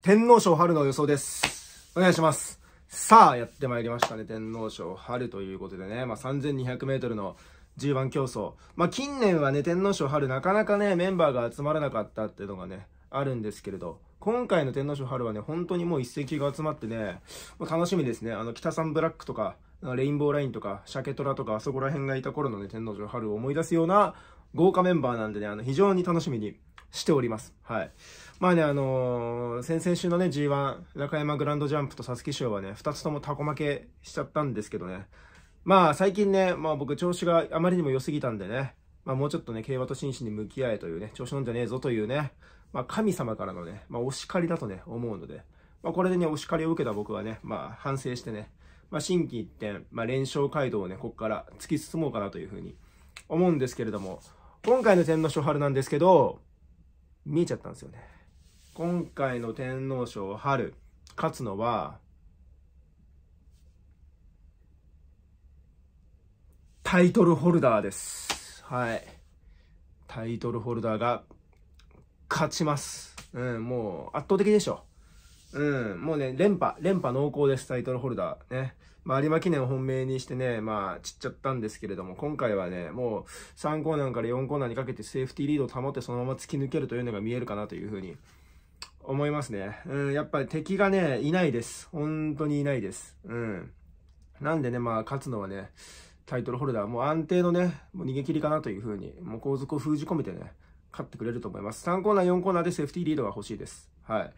天皇賞春の予想です。お願いします。さあ、やってまいりましたね。天皇賞春ということでね、まあ、3200メートルの G1 競争。まあ、近年はね、天皇賞春なかなかね、メンバーが集まらなかったっていうのがね、あるんですけれど、今回の天皇賞春はね、本当にもう一石が集まってね、もう楽しみですね。あの、北三ブラックとか、レインボーラインとか、シャケトラとか、あそこら辺がいた頃のね、天皇賞春を思い出すような豪華メンバーなんでね、あの、非常に楽しみにしております。はい。まあね、あのー、先々週のね、G1、中山グランドジャンプとサスキ賞はね、2つともタコ負けしちゃったんですけどね。まあ、最近ね、まあ僕、調子があまりにも良すぎたんでね、まあもうちょっとね、競馬と真摯に向き合えというね、調子乗んじゃねえぞというね、まあ神様からのね、まあお叱りだとね、思うので、まあこれでね、お叱りを受けた僕はね、まあ反省してね、まあ心機一転、まあ連勝街道をね、ここから突き進もうかなというふうに思うんですけれども、今回の天皇賞春なんですけど、見えちゃったんですよね。今回の天皇賞春、勝つのは、タイトルホルダーです。はい。タイトルホルダーが勝ちます。うん、もう圧倒的でしょ。うん、もうね、連覇、連覇濃厚です、タイトルホルダー。ね。まあ、有馬記念を本命にしてね、まあ、散っちゃったんですけれども、今回はね、もう3コーナーから4コーナーにかけてセーフティーリードを保ってそのまま突き抜けるというのが見えるかなというふうに思いますね。うん、やっぱり敵がね、いないです。本当にいないです。うん。なんでね、まあ、勝つのはね、タイトルホルダー、もう安定のね、もう逃げ切りかなというふうに、もう後続を封じ込めてね、勝ってくれると思います。3コーナー、4コーナーでセーフティーリードが欲しいです。はい。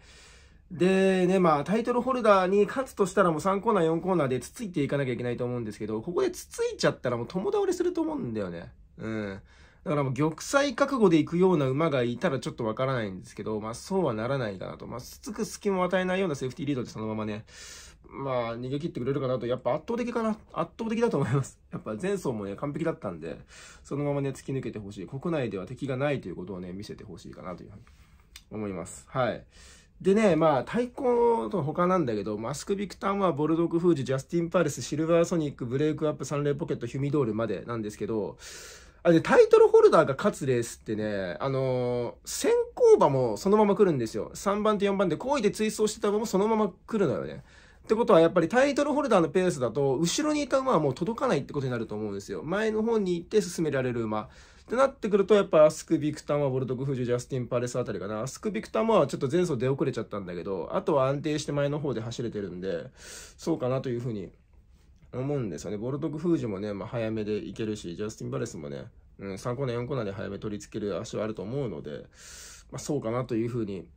でね、まあタイトルホルダーに勝つとしたらもう3コーナー4コーナーでつついていかなきゃいけないと思うんですけど、ここでつついちゃったらもう友倒れすると思うんだよね。うん。だからもう玉砕覚悟で行くような馬がいたらちょっとわからないんですけど、まあそうはならないかなと。まあつく隙も与えないようなセーフティーリードでそのままね、まあ逃げ切ってくれるかなと、やっぱ圧倒的かな。圧倒的だと思います。やっぱ前走もね、完璧だったんで、そのままね、突き抜けてほしい。国内では敵がないということをね、見せてほしいかなというふうに思います。はい。でね、まあ、対抗と他なんだけど、マスク・ビクタンはボルドク・フージュ、ジャスティン・パレス、シルバー・ソニック、ブレイク・アップ、サンレー・ポケット、ヒュミドールまでなんですけど、あで、タイトルホルダーが勝つレースってね、あのー、先行馬もそのまま来るんですよ。3番と4番で、好意で追走してた馬もそのまま来るのよね。ってことはやっぱりタイトルホルダーのペースだと後ろにいた馬はもう届かないってことになると思うんですよ。前の方に行って進められる馬。ってなってくると、やっぱアスク・ビクター・マボルト・グフジュ、ジャスティン・パレスあたりかな。アスク・ビクター・マはちょっと前走出遅れちゃったんだけど、あとは安定して前の方で走れてるんで、そうかなというふうに思うんですよね。ボルト・グフージュもね、まあ、早めでいけるし、ジャスティン・パレスもね、うん、3コーナー、4コーナーで早め取り付ける足はあると思うので、まあ、そうかなというふうに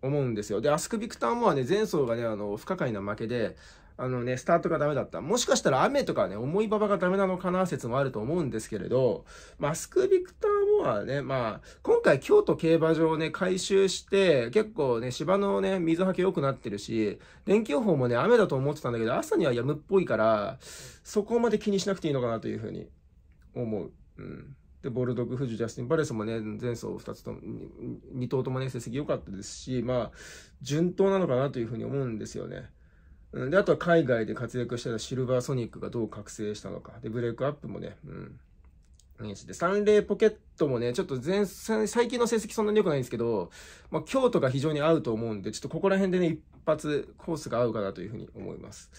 思うんですよ。で、アスク・ビクター・はね、前走がね、あの、不可解な負けで、あのね、スタートがダメだった。もしかしたら雨とかね、重い馬場がダメなのかな説もあると思うんですけれど、マスク・ビクター・モアね、まあ、今回京都競馬場をね、回収して、結構ね、芝のね、水はけ良くなってるし、天気予報もね、雨だと思ってたんだけど、朝には止むっぽいから、そこまで気にしなくていいのかなというふうに思う。うん。で、ボルドグ、フジ、ジャスティン・バレスもね、前走2つと、2頭ともね、成績良かったですし、まあ、順当なのかなというふうに思うんですよね。うん、で、あとは海外で活躍してたシルバーソニックがどう覚醒したのか。で、ブレイクアップもね、うん。で、サンレーポケットもね、ちょっと前、最近の成績そんなに良くないんですけど、まあ、京都が非常に合うと思うんで、ちょっとここら辺でね、一発コースが合うかなというふうに思います。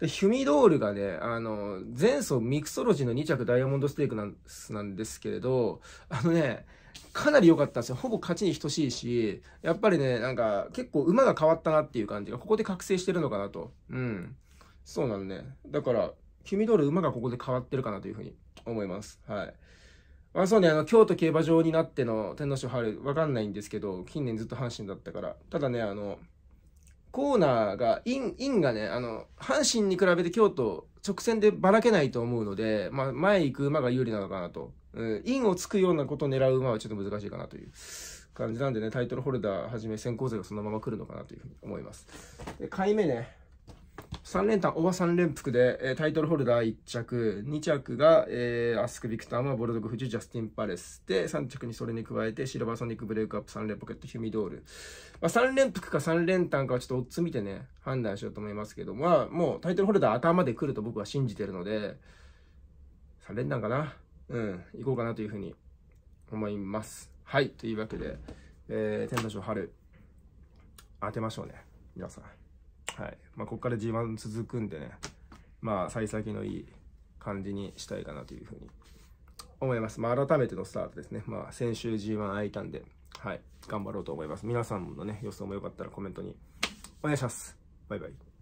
で、ヒュミドールがね、あの、前走ミクソロジーの2着ダイヤモンドステークなんですけれど、あのね、かなり良かったんですよ。ほぼ勝ちに等しいし、やっぱりね、なんか、結構馬が変わったなっていう感じが、ここで覚醒してるのかなと。うん。そうなのね。だから、君ドール馬がここで変わってるかなというふうに思います。はい。まあそうね、あの、京都競馬場になっての天皇賞春、わかんないんですけど、近年ずっと阪神だったから。ただね、あの、コーナーが、イン、インがね、あの、阪神に比べて京都、直線でばらけないと思うので、まあ、前行く馬が有利なのかなとうん、インをつくようなことを狙う馬はちょっと難しいかなという感じなんでね、タイトルホルダーはじめ先行勢がそのまま来るのかなというふうに思います。で、買い目ね。3連単、おば3連複で、えタイトルホルダー1着、2着が、えー、アスク・ビクターマ、ボルドグ・フジ、ジャスティン・パレス。で、3着にそれに加えて、シルバーソニック・ブレイクアップ、3連ポケット、ヒュミドール。まあ、3連複か3連単かはちょっとオッズ見てね、判断しようと思いますけど、まあ、もうタイトルホルダー頭で来ると僕は信じてるので、3連単かな。うん、行こうかなというふうに思います。はい、というわけで、えー、天の賞春、当てましょうね、皆さん。はい。まあ、ここから G1 続くんでね、まあ、幸先のいい感じにしたいかなというふうに思います。まあ、改めてのスタートですね。まあ、先週 G1 空いたんで、はい、頑張ろうと思います。皆さんのね、予想もよかったらコメントにお願いします。バイバイ。